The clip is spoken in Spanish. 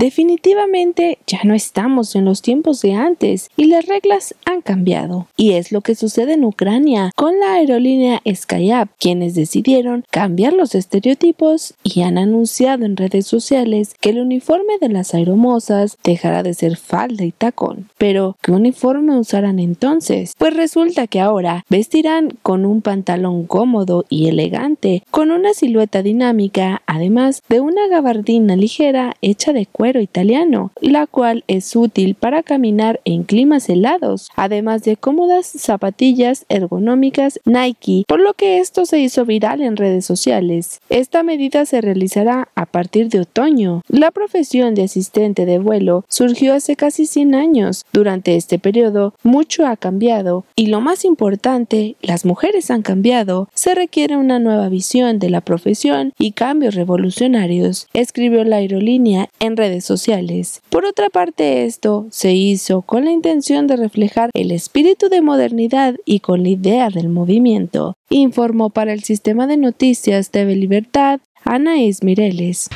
Definitivamente ya no estamos en los tiempos de antes y las reglas han cambiado. Y es lo que sucede en Ucrania con la aerolínea Skyab, quienes decidieron cambiar los estereotipos y han anunciado en redes sociales que el uniforme de las aeromosas dejará de ser falda y tacón. Pero, ¿qué uniforme usarán entonces? Pues resulta que ahora vestirán con un pantalón cómodo y elegante, con una silueta dinámica, además de una gabardina ligera hecha de cuero italiano, la cual es útil para caminar en climas helados, además de cómodas zapatillas ergonómicas Nike, por lo que esto se hizo viral en redes sociales. Esta medida se realizará a partir de otoño. La profesión de asistente de vuelo surgió hace casi 100 años. Durante este periodo, mucho ha cambiado y lo más importante, las mujeres han cambiado. Se requiere una nueva visión de la profesión y cambios revolucionarios, escribió la aerolínea en redes sociales. Por otra parte, esto se hizo con la intención de reflejar el espíritu de modernidad y con la idea del movimiento, informó para el sistema de noticias TV Libertad Anaís Mireles.